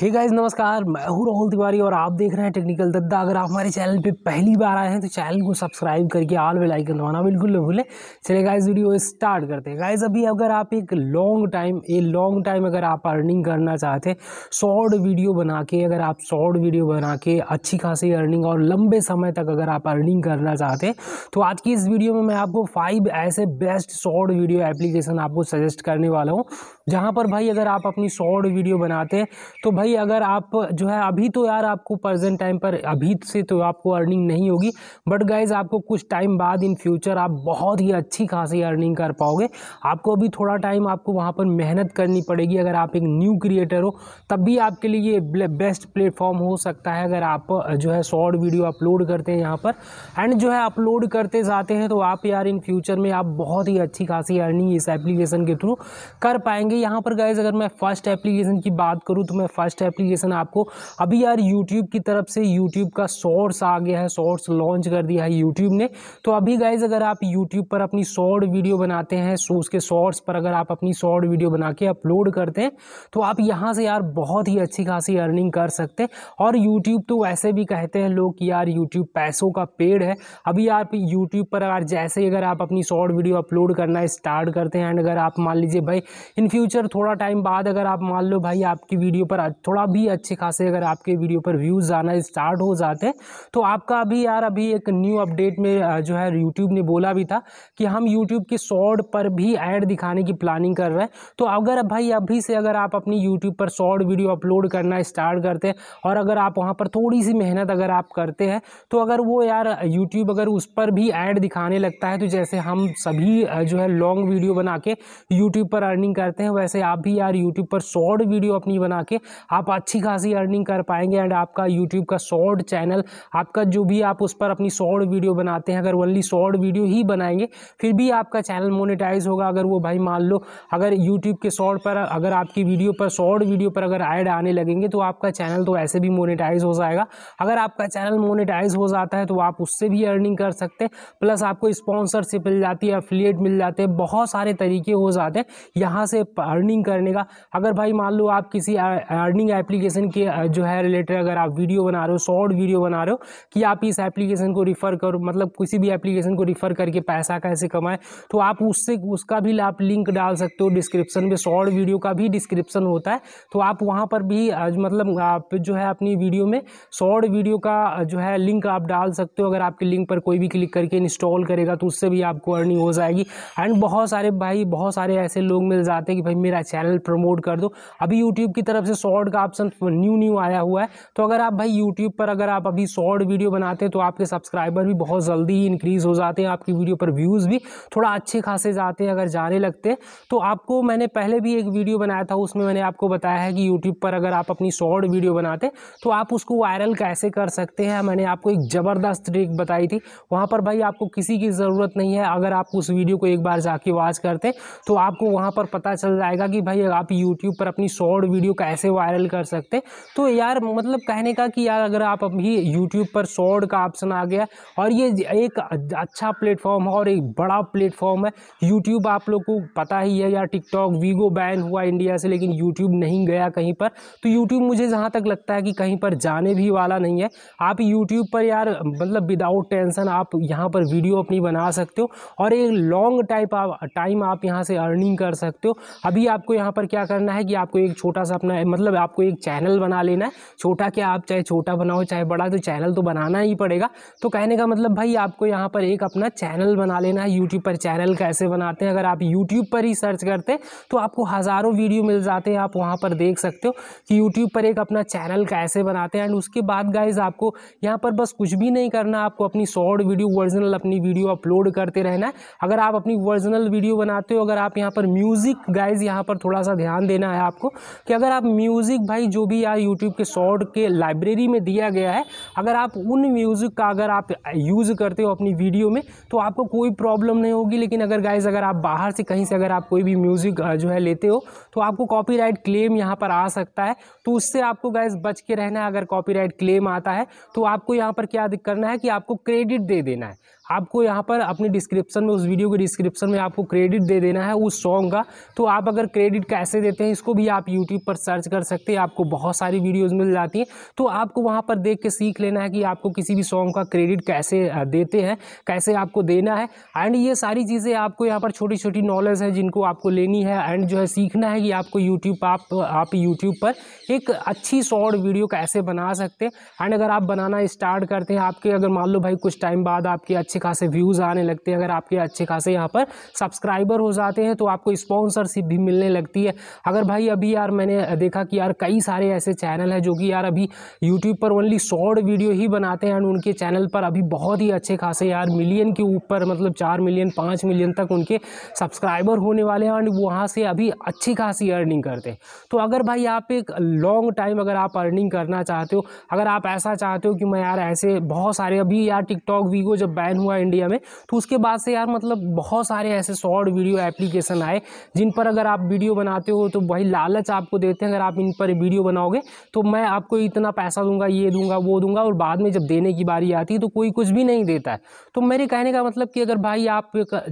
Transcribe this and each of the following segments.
hey guys नमस्कार मैं हूँ राहुल तिवारी और आप देख रहे हैं टेक्निकल दद्दा अगर आप हमारे चैनल पे पहली बार आए हैं तो चैनल को सब्सक्राइब करके आल बेल आइकन दबाना बिल्कुल ना भूलें चलिए गाइस वीडियो स्टार्ट करते हैं गाइस अभी अगर आप एक long time a long time अगर आप अर्निंग करना चाहते हैं शॉर्ट वीडियो बना के अगर आप शॉर्ट वीडियो बना के अच्छी खासी अर्निंग और लंबे समय तक अगर आप अर्निंग करना चाहते हैं तो आज की इस वीडियो में मैं आपको फाइव ऐसे बेस्ट शॉर्ट वीडियो एप्लीकेशन आपको सजेस्ट करने वाला हूँ जहाँ पर भाई अगर आप अपनी शॉर्ट वीडियो बनाते हैं तो भाई भाई अगर आप जो है अभी तो यार आपको प्रेजेंट टाइम पर अभी से तो आपको अर्निंग नहीं होगी बट गाइज आपको कुछ टाइम बाद इन फ्यूचर आप बहुत ही अच्छी खासी अर्निंग कर पाओगे आपको अभी थोड़ा टाइम आपको वहाँ पर मेहनत करनी पड़ेगी अगर आप एक न्यू क्रिएटर हो तब भी आपके लिए ये बेस्ट प्लेटफॉर्म हो सकता है अगर आप जो है शॉर्ट वीडियो अपलोड करते हैं यहाँ पर एंड जो है अपलोड करते जाते हैं तो आप यार इन फ्यूचर में आप बहुत ही अच्छी खासी अर्निंग इस एप्लीकेशन के थ्रू कर पाएंगे यहाँ पर गाइज अगर मैं फर्स्ट एप्लीकेशन की बात करूँ तो मैं फर्स्ट बेस्ट एप्लीकेशन आपको अभी यार यूट्यूब की तरफ से यूट्यूब का शॉर्ट्स आ गया है शॉर्ट्स लॉन्च कर दिया है यूट्यूब ने तो अभी गाइज अगर आप यूट्यूब पर अपनी शॉर्ट वीडियो बनाते हैं सो उसके शॉर्ट्स पर अगर आप अपनी शॉर्ट वीडियो बना के अपलोड करते हैं तो आप यहाँ से यार बहुत ही अच्छी खासी अर्निंग कर सकते हैं और यूट्यूब तो वैसे भी कहते हैं लोग कि यार यूट्यूब पैसों का पेड़ है अभी आप यूट्यूब पर अगर जैसे अगर आप अपनी शॉर्ट वीडियो अपलोड करना स्टार्ट करते हैं एंड अगर आप मान लीजिए भाई इन फ्यूचर थोड़ा टाइम बाद अगर आप मान लो भाई आपकी वीडियो पर थोड़ा भी अच्छे खासे अगर आपके वीडियो पर व्यूज़ आना स्टार्ट हो जाते हैं तो आपका अभी यार अभी एक न्यू अपडेट में जो है यूट्यूब ने बोला भी था कि हम यूट्यूब के शॉर्ट पर भी ऐड दिखाने की प्लानिंग कर रहे हैं तो अगर भाई अभी से अगर आप अपनी यूट्यूब पर शॉर्ट वीडियो अपलोड करना स्टार्ट करते हैं और अगर आप वहाँ पर थोड़ी सी मेहनत अगर आप करते हैं तो अगर वो यार यूट्यूब अगर उस पर भी ऐड दिखाने लगता है तो जैसे हम सभी जो है लॉन्ग वीडियो बना के यूट्यूब पर अर्निंग करते हैं वैसे आप भी यार यूट्यूब पर शॉर्ट वीडियो अपनी बना के आप अच्छी खासी अर्निंग कर पाएंगे एंड आपका यूट्यूब का शॉर्ट चैनल आपका जो भी आप उस पर अपनी शॉर्ट वीडियो बनाते हैं अगर ओनली शॉर्ट वीडियो ही बनाएंगे फिर भी आपका चैनल मोनिटाइज होगा अगर वो भाई मान लो अगर यूट्यूब के शॉर्ट पर अगर आपकी वीडियो पर शॉर्ट वीडियो पर अगर ऐड आने लगेंगे तो आपका चैनल तो ऐसे भी मोनिटाइज हो जाएगा अगर आपका चैनल मोनिटाइज हो जाता है तो आप उससे भी अर्निंग कर सकते हैं प्लस आपको स्पॉन्सरशिप मिल जाती है अफिलियट मिल जाते हैं बहुत सारे तरीके हो जाते हैं यहाँ से अर्निंग करने का अगर भाई मान लो आप किसी अर्निंग लर्निंग एप्लीकेशन के जो है रिलेटेड अगर आप वीडियो बना रहे हो शॉर्ट वीडियो बना रहे हो कि आप इस एप्लीकेशन को रिफ़र करो मतलब किसी भी एप्लीकेशन को रिफ़र करके पैसा कैसे कमाएं तो आप उससे उसका भी आप लिंक डाल सकते हो डिस्क्रिप्शन में शॉर्ट वीडियो का भी डिस्क्रिप्शन होता है तो आप वहाँ पर भी मतलब आप जो है अपनी वीडियो में शॉर्ट वीडियो का जो है लिंक आप डाल सकते हो अगर आपके लिंक पर कोई भी क्लिक करके इंस्टॉल करेगा तो उससे भी आपको अर्निंग हो जाएगी एंड बहुत सारे भाई बहुत सारे ऐसे लोग मिल जाते हैं कि भाई मेरा चैनल प्रमोट कर दो अभी यूट्यूब की तरफ से शॉर्ट शॉर्ट का ऑप्शन न्यू न्यू आया हुआ है तो अगर आप भाई यूट्यूब पर अगर आप अभी शॉर्ट वीडियो बनाते हैं तो आपके सब्सक्राइबर भी बहुत जल्दी ही इंक्रीज़ हो जाते हैं आपकी वीडियो पर व्यूज़ भी थोड़ा अच्छे खासे जाते हैं अगर जाने लगते तो आपको मैंने पहले भी एक वीडियो बनाया था उसमें मैंने आपको बताया है कि यूट्यूब पर अगर आप अपनी शॉर्ट वीडियो बनाते तो आप उसको वायरल कैसे कर सकते हैं मैंने आपको एक ज़बरदस्त ट्रिक बताई थी वहाँ पर भाई आपको किसी की ज़रूरत नहीं है अगर आप उस वीडियो को एक बार जाके वॉच करते तो आपको वहाँ पर पता चल जाएगा कि भाई आप यूट्यूब पर अपनी शॉर्ट वीडियो कैसे वायरल वायरल कर सकते तो यार मतलब कहने का कि यार अगर आप अभी यूट्यूब पर शॉर्ट का ऑप्शन आ गया और ये एक अच्छा प्लेटफॉर्म है और एक बड़ा प्लेटफॉर्म है यूट्यूब आप लोग को पता ही है यार टिकटॉक वीगो बैन हुआ इंडिया से लेकिन यूट्यूब नहीं गया कहीं पर तो यूट्यूब मुझे जहाँ तक लगता है कि कहीं पर जाने भी वाला नहीं है आप यूट्यूब पर यार मतलब विदाउट टेंशन आप यहाँ पर वीडियो अपनी बना सकते हो और एक लॉन्ग टाइप आप टाइम आप यहाँ से अर्निंग कर सकते हो अभी आपको यहाँ पर क्या करना है कि आपको एक छोटा सा अपना मतलब आप आपको एक चैनल बना लेना है छोटा क्या आप चाहे छोटा बनाओ चाहे बड़ा तो चैनल तो बनाना ही पड़ेगा तो कहने का मतलब भाई आपको यहाँ पर एक अपना चैनल बना लेना है यूट्यूब पर चैनल कैसे बनाते हैं अगर आप यूट्यूब पर ही सर्च करते तो आपको हज़ारों वीडियो मिल जाते हैं आप वहाँ पर देख सकते हो कि यूट्यूब पर एक अपना चैनल कैसे बनाते हैं एंड उसके बाद गाइज आपको यहाँ पर बस कुछ भी नहीं करना आपको अपनी शॉर्ट वीडियो ओरिजिनल अपनी वीडियो अपलोड करते रहना है अगर आप अपनी ओरिजिनल वीडियो बनाते हो अगर आप यहाँ पर म्यूज़िक गाइज यहाँ पर थोड़ा सा ध्यान देना है आपको कि अगर आप म्यूज़िक म्यूज़िक भाई जो भी यार यूट्यूब के शॉर्ट के लाइब्रेरी में दिया गया है अगर आप उन म्यूज़िक का अगर आप यूज़ करते हो अपनी वीडियो में तो आपको कोई प्रॉब्लम नहीं होगी लेकिन अगर गाइज अगर आप बाहर से कहीं से अगर आप कोई भी म्यूज़िक जो है लेते हो तो आपको कॉपी क्लेम यहाँ पर आ सकता है तो उससे आपको गाइज बच के रहना है अगर कॉपी क्लेम आता है तो आपको यहाँ पर क्या करना है कि आपको क्रेडिट दे देना है आपको यहाँ पर अपने डिस्क्रिप्शन में उस वीडियो के डिस्क्रिप्शन में आपको क्रेडिट दे देना है उस सॉन्ग का तो आप अगर क्रेडिट कैसे देते हैं इसको भी आप यूट्यूब पर सर्च कर सकते हैं आपको बहुत सारी वीडियोज़ मिल जाती हैं तो आपको वहाँ पर देख के सीख लेना है कि आपको किसी भी सॉन्ग का क्रेडिट कैसे देते हैं कैसे आपको देना है एंड ये सारी चीज़ें आपको यहाँ पर छोटी छोटी नॉलेज है जिनको आपको लेनी है एंड जो है सीखना है कि आपको यूट्यूब आप आप यूट्यूब पर एक अच्छी शॉर्ट वीडियो कैसे बना सकते हैं एंड अगर आप बनाना स्टार्ट करते हैं आपके अगर मान लो भाई कुछ टाइम बाद आपके अच्छे अच्छे खासे व्यूज़ आने लगते हैं अगर आपके अच्छे खासे यहाँ पर सब्सक्राइबर हो जाते हैं तो आपको स्पॉन्सरशिप भी मिलने लगती है अगर भाई अभी यार मैंने देखा कि यार कई सारे ऐसे चैनल हैं जो कि यार अभी यूट्यूब पर ओनली शॉर्ट वीडियो ही बनाते हैं एंड उनके चैनल पर अभी बहुत ही अच्छे खासे यार मिलियन के ऊपर मतलब चार मिलियन पाँच मिलियन तक उनके सब्सक्राइबर होने वाले हैं एंड वहाँ से अभी अच्छी खासी अर्निंग करते हैं तो अगर भाई आप एक लॉन्ग टाइम अगर आप अर्निंग करना चाहते हो अगर आप ऐसा चाहते हो कि मैं यार ऐसे बहुत सारे अभी यार टिकटॉक वीगो जब बैन हुआ हुआ इंडिया में तो उसके बाद से यार मतलब बहुत सारे ऐसे शॉर्ट वीडियो एप्लीकेशन आए जिन पर अगर आप वीडियो बनाते हो तो भाई लालच आपको देते हैं अगर आप इन पर वीडियो बनाओगे तो मैं आपको इतना पैसा दूंगा ये दूंगा वो दूंगा और बाद में जब देने की बारी आती है तो कोई कुछ भी नहीं देता है तो मेरे कहने का मतलब कि अगर भाई आप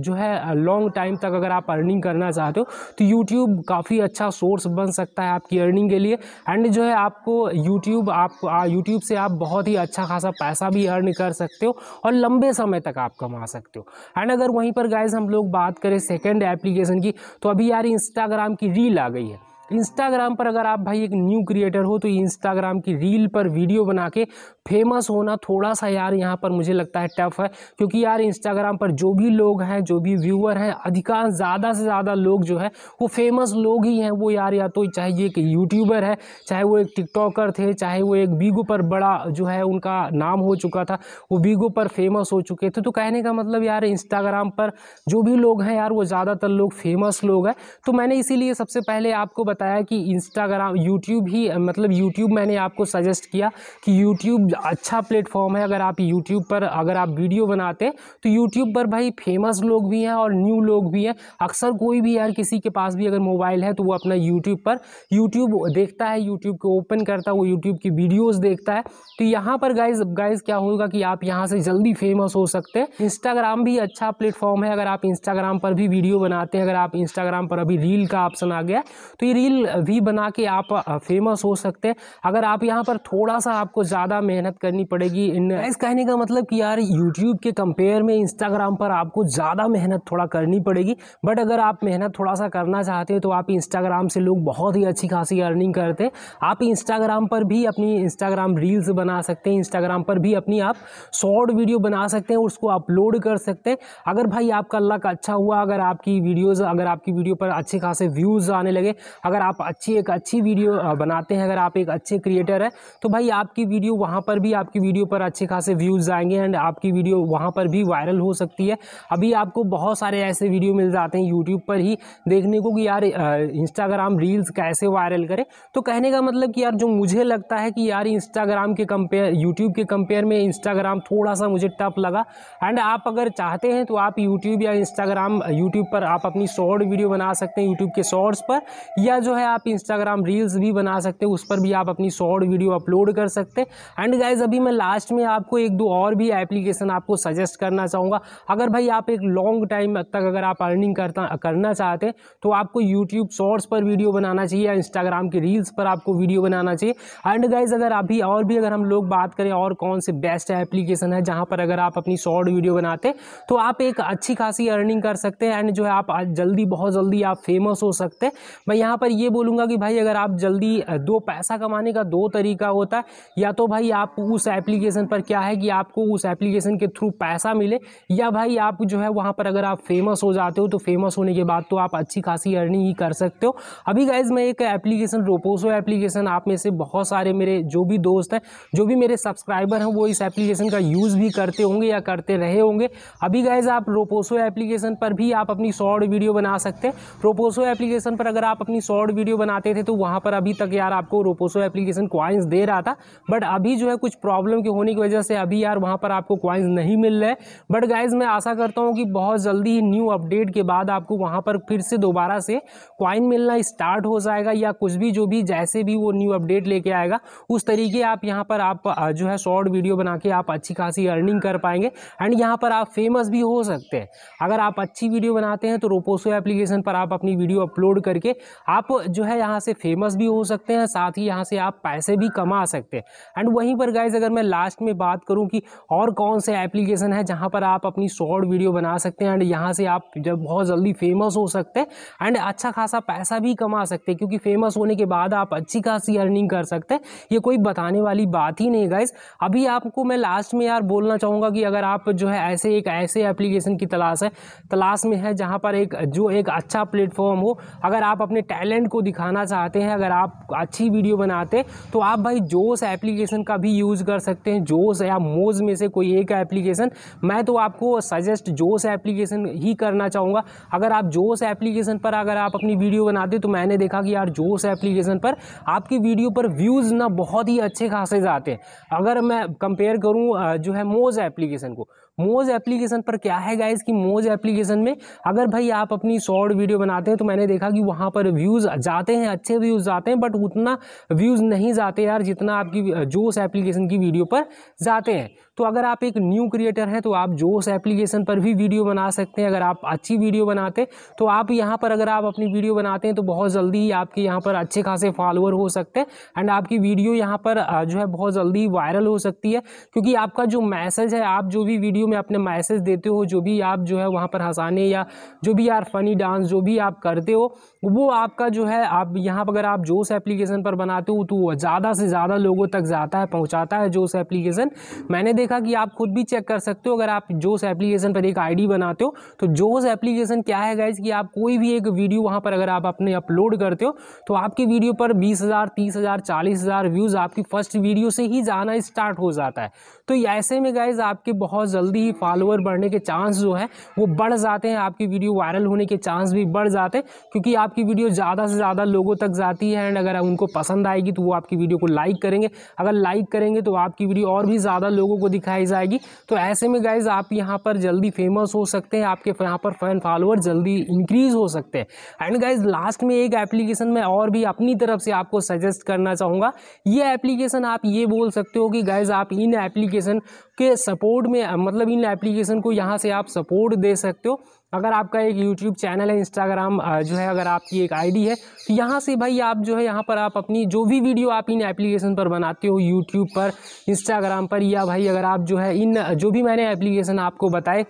जो है लॉन्ग टाइम तक अगर आप अर्निंग करना चाहते हो तो यूट्यूब काफ़ी अच्छा सोर्स बन सकता है आपकी अर्निंग के लिए एंड जो है आपको यूट्यूब आप यूट्यूब से आप बहुत ही अच्छा खासा पैसा भी अर्न कर सकते हो और लंबे समय तक आप कमा सकते हो एंड अगर वहीं पर गाइज हम लोग बात करें सेकेंड एप्लीकेशन की तो अभी यार इंस्टाग्राम की रील आ गई है इंस्टाग्राम पर अगर आप भाई एक न्यू क्रिएटर हो तो इंस्टाग्राम की रील पर वीडियो बना के फेमस होना थोड़ा सा यार यहाँ पर मुझे लगता है टफ है क्योंकि यार इंस्टाग्राम पर जो भी लोग हैं जो भी व्यूअर हैं अधिकांश ज़्यादा से ज़्यादा लोग जो है वो फेमस लोग ही हैं वो यार या तो चाहे ये एक यूट्यूबर है चाहे वो एक टिकटॉकर थे चाहे वो एक बीगो पर बड़ा जो है उनका नाम हो चुका था वो बीगो पर फेमस हो चुके थे तो कहने का मतलब यार इंस्टाग्राम पर जो भी लोग हैं यार वो ज़्यादातर लोग फेमस लोग हैं तो मैंने इसीलिए सबसे पहले आपको बताया कि इंस्टाग्राम यूट्यूब ही मतलब यूट्यूब मैंने आपको सजेस्ट किया कि यूट्यूब अच्छा प्लेटफॉर्म है अगर आप यूट्यूब पर अगर आप वीडियो बनाते तो यूट्यूब पर भाई फेमस लोग भी हैं और न्यू लोग भी हैं अक्सर कोई भी यार किसी के पास भी अगर मोबाइल है तो वो अपना यूट्यूब पर यूट्यूब देखता है यूट्यूब को ओपन करता है वो यूट्यूब की वीडियोज़ देखता है तो यहाँ पर गाइज गाइज क्या होगा कि आप यहाँ से जल्दी फेमस हो सकते हैं इंस्टाग्राम भी अच्छा प्लेटफॉर्म है अगर आप इंस्टाग्राम पर भी वीडियो बनाते हैं अगर आप इंस्टाग्राम पर अभी रील का ऑप्शन आ गया तो ये रील रील भी बना के आप फेमस हो सकते हैं अगर आप यहाँ पर थोड़ा सा आपको ज़्यादा मेहनत करनी पड़ेगी इन इस कहने का मतलब कि यार यूट्यूब के कंपेयर में इंस्टाग्राम पर आपको ज़्यादा मेहनत थोड़ा करनी पड़ेगी बट अगर आप मेहनत थोड़ा सा करना चाहते हैं तो आप इंस्टाग्राम से लोग बहुत ही अच्छी खासी अर्निंग करते हैं आप इंस्टाग्राम पर भी अपनी इंस्टाग्राम रील्स बना सकते हैं इंस्टाग्राम पर भी अपनी आप शॉर्ट वीडियो बना सकते हैं उसको अपलोड कर सकते हैं अगर भाई आपका लक अच्छा हुआ अगर आपकी वीडियोज़ अगर आपकी वीडियो पर अच्छे खासे व्यूज़ आने लगे अगर अगर आप अच्छी एक अच्छी वीडियो बनाते हैं अगर आप एक अच्छे क्रिएटर है तो भाई आपकी वीडियो वहाँ पर भी आपकी वीडियो पर अच्छे खासे व्यूज़ आएंगे एंड आपकी वीडियो वहाँ पर भी वायरल हो सकती है अभी आपको बहुत सारे ऐसे वीडियो मिल जाते हैं यूट्यूब पर ही देखने को कि यार इंस्टाग्राम रील्स कैसे वायरल करें तो कहने का मतलब कि यार जो मुझे लगता है कि यार इंस्टाग्राम के कंपेयर यूट्यूब के कंपेयर में इंस्टाग्राम थोड़ा सा मुझे टफ लगा एंड आप अगर चाहते हैं तो आप यूट्यूब या इंस्टाग्राम यूट्यूब पर आप अपनी शॉर्ट वीडियो बना सकते हैं यूट्यूब के शॉर्ट्स पर या जो है आप इंस्टाग्राम रील्स भी बना सकते हो उस पर भी आप अपनी शॉर्ट वीडियो अपलोड कर सकते हैं एंड गाइज अभी मैं लास्ट में आपको एक दो और भी एप्लीकेशन आपको सजेस्ट करना चाहूँगा अगर भाई आप एक लॉन्ग टाइम तक अगर आप अर्निंग करता करना चाहते हैं तो आपको यूट्यूब शॉर्ट्स पर वीडियो बनाना चाहिए या इंस्टाग्राम की रील्स पर आपको वीडियो बनाना चाहिए एंड गाइज अगर अभी और भी अगर हम लोग बात करें और कौन से बेस्ट एप्लीकेशन है जहाँ पर अगर आप अपनी शॉर्ट वीडियो बनाते तो आप एक अच्छी खासी अर्निंग कर सकते हैं एंड जो है आप जल्दी बहुत जल्दी आप फेमस हो सकते हैं मैं यहाँ पर ये बोलूँगा कि भाई अगर आप जल्दी दो पैसा कमाने का दो तरीका होता है या तो भाई आप उस एप्लीकेशन पर क्या है कि आपको उस एप्लीकेशन के थ्रू पैसा मिले या भाई आप जो है वहाँ पर अगर आप फेमस हो जाते हो तो फेमस होने के बाद तो आप अच्छी खासी अर्निंग ही कर सकते हो अभी गाइज मैं एक एप्लीकेशन रोपोसो एप्लीकेशन आप में से बहुत सारे मेरे जो भी दोस्त हैं जो भी मेरे सब्सक्राइबर हैं वो इस एप्लीकेशन का यूज़ भी करते होंगे या करते रहे होंगे अभी गाइज आप रोपोसो एप्लीकेशन पर भी आप अपनी शॉर्ट वीडियो बना सकते हैं रोपोसो एप्लीकेशन पर अगर आप अपनी शॉर्ट शॉर्ट वीडियो बनाते थे तो वहाँ पर अभी तक यार आपको रोपोसो एप्लीकेशन क्वाइंस दे रहा था बट अभी जो है कुछ प्रॉब्लम के होने की वजह से अभी यार वहाँ पर आपको क्वाइंस नहीं मिल रहे बट गाइज मैं आशा करता हूँ कि बहुत जल्दी ही न्यू अपडेट के बाद आपको वहाँ पर फिर से दोबारा से क्वाइन मिलना स्टार्ट हो जाएगा या कुछ भी जो भी जैसे भी वो न्यू अपडेट लेके आएगा उस तरीके आप यहाँ पर आप जो है शॉर्ट वीडियो बना के आप अच्छी खासी अर्निंग कर पाएंगे एंड यहाँ पर आप फेमस भी हो सकते हैं अगर आप अच्छी वीडियो बनाते हैं तो रोपोसो एप्लीकेशन पर आप अपनी वीडियो अपलोड करके आप आप जो है यहाँ से फेमस भी हो सकते हैं साथ ही यहाँ से आप पैसे भी कमा सकते हैं एंड वहीं पर गाइज अगर मैं लास्ट में बात करूँ कि और कौन से एप्लीकेशन है जहाँ पर आप अपनी शॉर्ट वीडियो बना सकते हैं एंड यहाँ से आप जब बहुत जल्दी फेमस हो सकते हैं एंड अच्छा खासा पैसा भी कमा सकते हैं क्योंकि फेमस होने के बाद आप अच्छी खासी अर्निंग कर सकते हैं ये कोई बताने वाली बात ही नहीं गाइज अभी आपको मैं लास्ट में यार बोलना चाहूँगा कि अगर आप जो है ऐसे एक ऐसे एप्लीकेशन की तलाश है तलाश में है जहाँ पर एक जो एक अच्छा प्लेटफॉर्म हो अगर आप अपने टैलेंट टैलेंट को दिखाना चाहते हैं अगर आप अच्छी वीडियो बनाते तो आप भाई जोश एप्लीकेशन का भी यूज़ कर सकते हैं जोश या मोज में से कोई एक एप्लीकेशन मैं तो आपको सजेस्ट जोश एप्लीकेशन ही करना चाहूँगा अगर आप जोश एप्लीकेशन पर अगर आप अपनी वीडियो बनाते तो मैंने देखा कि यार जोश एप्लीकेशन पर आपकी वीडियो पर व्यूज़ ना बहुत ही अच्छे खासे जाते हैं अगर मैं कंपेयर करूँ जो है मोज एप्लीकेशन को मोज एप्लीकेशन पर क्या है गाइज कि मोज एप्लीकेशन में अगर भाई आप अपनी शॉर्ट वीडियो बनाते हैं तो मैंने देखा कि वहाँ पर व्यूज़ जाते हैं अच्छे व्यूज़ जाते हैं बट उतना व्यूज़ नहीं जाते यार जितना आपकी जोश एप्लीकेशन की वीडियो पर जाते हैं तो अगर आप एक न्यू क्रिएटर हैं तो आप जोश एप्लीकेशन पर भी वीडियो बना सकते हैं अगर आप अच्छी वीडियो बनाते तो आप यहाँ पर अगर आप अपनी वीडियो बनाते हैं तो बहुत जल्दी ही आपके यहाँ पर अच्छे खासे फॉलोअर हो सकते हैं एंड आपकी वीडियो यहाँ पर जो है बहुत जल्दी वायरल हो सकती है क्योंकि आपका जो मैसेज है आप जो भी वीडियो वीडियो में अपने मैसेज देते हो जो भी आप जो है वहाँ पर हंसाने या जो भी यार फनी डांस जो भी आप करते हो वो आपका जो है आप यहाँ पर अगर आप जोश एप्लीकेशन पर बनाते हो तो ज़्यादा से ज़्यादा लोगों तक जाता है पहुँचाता है जोश एप्लीकेशन मैंने देखा कि आप खुद भी चेक कर सकते हो अगर आप जोश एप्लीकेशन पर एक आईडी बनाते हो तो जोश एप्लीकेशन क्या है गाइज कि आप कोई भी एक वीडियो वहाँ पर अगर आप अपने अपलोड करते हो तो आपकी वीडियो पर बीस हज़ार तीस हज़ार चालीस हज़ार व्यूज़ आपकी फर्स्ट वीडियो से ही जाना स्टार्ट हो जाता है तो ऐसे में गाइज आपके बहुत जल्दी जल्दी फॉलोअर बढ़ने के चांस जो है वो बढ़ जाते हैं आपकी वीडियो वायरल होने के चांस भी बढ़ जाते हैं क्योंकि आपकी वीडियो ज़्यादा से ज़्यादा लोगों तक जाती है एंड अगर उनको पसंद आएगी तो वो आपकी वीडियो को लाइक करेंगे अगर लाइक करेंगे तो आपकी वीडियो और भी ज़्यादा लोगों को दिखाई जाएगी तो ऐसे में गाइज आप यहाँ पर जल्दी फेमस हो सकते हैं आपके यहाँ पर फैन फॉलोअर जल्दी इंक्रीज हो सकते हैं एंड गाइज लास्ट में एक एप्लीकेशन मैं और भी अपनी तरफ से आपको सजेस्ट करना चाहूँगा ये एप्लीकेशन आप ये बोल सकते हो कि गाइज आप इन एप्लीकेशन के सपोर्ट में मतलब मतलब इन एप्लीकेशन को यहाँ से आप सपोर्ट दे सकते हो अगर आपका एक यूट्यूब चैनल है इंस्टाग्राम जो है अगर आपकी एक आईडी है तो यहाँ से भाई आप जो है यहाँ पर आप अपनी जो भी वीडियो आप इन एप्लीकेशन पर बनाते हो यूट्यूब पर इंस्टाग्राम पर या भाई अगर आप जो है इन जो भी मैंने एप्लीकेशन आपको बताए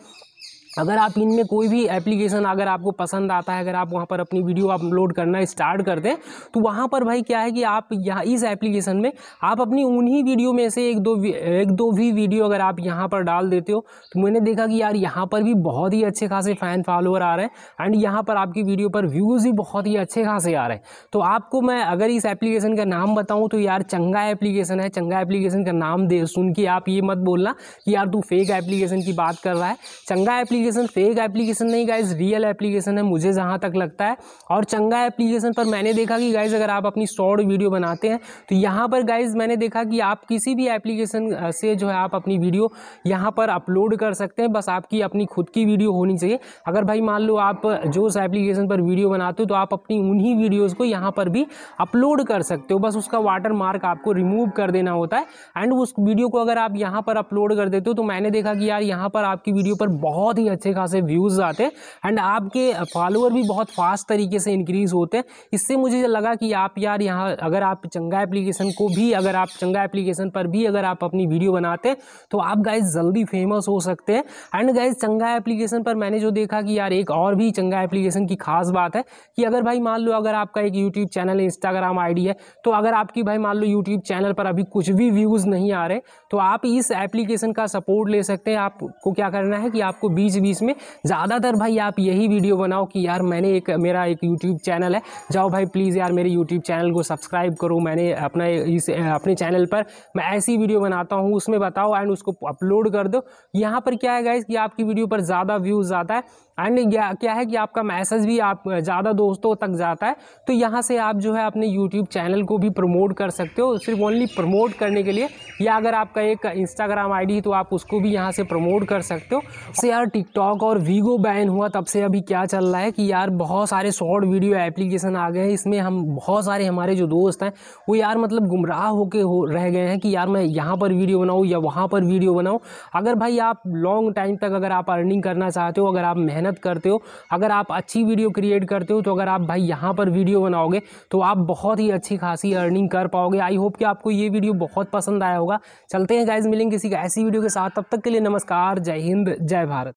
अगर आप इनमें कोई भी एप्लीकेशन अगर आपको पसंद आता है अगर आप वहाँ पर अपनी वीडियो अपलोड करना स्टार्ट कर दें तो वहाँ पर भाई क्या है कि आप यहाँ इस एप्लीकेशन में आप अपनी उन्हीं वीडियो में से एक दो एक दो भी वीडियो अगर आप यहाँ पर डाल देते हो तो मैंने देखा कि यार यहाँ पर भी बहुत ही अच्छे खासे फ़ैन फॉलोअर आ रहे हैं एंड यहाँ पर आपकी वीडियो पर व्यूज़ भी बहुत ही अच्छे खासे आ रहे हैं तो आपको मैं अगर इस एप्लीकेशन का नाम बताऊँ तो यार चंगा एप्लीकेशन है चंगा एप्लीकेशन का नाम दे सुन के आप ये मत बोलना कि यार तू फेक एप्लीकेशन की बात कर रहा है चंगा एप्लीकेशन एप्लीकेशन फेक एप्लीकेशन नहीं गाइज रियल एप्लीकेशन है मुझे जहाँ तक लगता है और चंगा एप्लीकेशन पर मैंने देखा कि गाइज अगर आप अपनी शॉर्ट वीडियो बनाते हैं तो यहाँ पर गाइज मैंने देखा कि आप किसी भी एप्लीकेशन से जो है आप अपनी वीडियो यहाँ पर अपलोड कर सकते हैं बस आपकी अपनी खुद की वीडियो होनी चाहिए अगर भाई मान लो आप जो उस एप्लीकेशन पर वीडियो बनाते हो तो आप अपनी उन्हीं वीडियोज़ को यहाँ पर भी अपलोड कर सकते हो बस उसका वाटर मार्क आपको रिमूव कर देना होता है एंड उस वीडियो को अगर आप यहाँ पर अपलोड कर देते हो तो मैंने देखा कि यार यहाँ पर आपकी वीडियो पर बहुत ही अच्छे खासे व्यूज़ आते एंड आपके फॉलोअर भी बहुत फास्ट तरीके से इंक्रीज़ होते हैं इससे मुझे लगा कि आप यार यहाँ अगर आप चंगा एप्लीकेशन को भी अगर आप चंगा एप्लीकेशन पर भी अगर आप अपनी वीडियो बनाते तो आप गाइज जल्दी फेमस हो सकते हैं एंड गाइज चंगा एप्लीकेशन पर मैंने जो देखा कि यार एक और भी चंगा एप्लीकेशन की खास बात है कि अगर भाई मान लो अगर आपका एक यूट्यूब चैनल इंस्टाग्राम आईडी है तो अगर आपकी भाई मान लो यूट्यूब चैनल पर अभी कुछ भी व्यूज़ नहीं आ रहे तो आप इस एप्लीकेशन का सपोर्ट ले सकते हैं आपको क्या करना है कि आपको बीच बीच में ज़्यादातर भाई आप यही वीडियो बनाओ कि यार मैंने एक मेरा एक यूट्यूब चैनल है जाओ भाई प्लीज़ यार मेरे यूट्यूब चैनल को सब्सक्राइब करो मैंने अपना इस अपने चैनल पर मैं ऐसी वीडियो बनाता हूँ उसमें बताओ एंड उसको अपलोड कर दो यहाँ पर क्या है गाइज़ कि आपकी वीडियो पर ज़्यादा व्यूज़ आता है एंड क्या है कि आपका मैसेज भी आप ज़्यादा दोस्तों तक जाता है तो यहाँ से आप जो है अपने यूट्यूब चैनल को भी प्रमोट कर सकते हो सिर्फ ओनली प्रमोट करने के लिए या अगर आपका एक इंस्टाग्राम आईडी तो आप उसको भी यहाँ से प्रमोट कर सकते हो से यार टिकटॉक और वीगो बैन हुआ तब से अभी क्या चल रहा है कि यार बहुत सारे शॉर्ट वीडियो एप्लीकेशन आ गए हैं इसमें हम बहुत सारे हमारे जो दोस्त हैं वो यार मतलब गुमराह होके हो रह गए हैं कि यार मैं यहाँ पर वीडियो बनाऊँ या वहाँ पर वीडियो बनाऊँ अगर भाई आप लॉन्ग टाइम तक अगर आप अर्निंग करना चाहते हो अगर आप मेहनत मेहनत करते हो अगर आप अच्छी वीडियो क्रिएट करते हो तो अगर आप भाई यहाँ पर वीडियो बनाओगे तो आप बहुत ही अच्छी खासी अर्निंग कर पाओगे आई होप कि आपको ये वीडियो बहुत पसंद आया होगा चलते हैं गाइज मिलेंगे किसी का ऐसी वीडियो के साथ तब तक के लिए नमस्कार जय हिंद जय भारत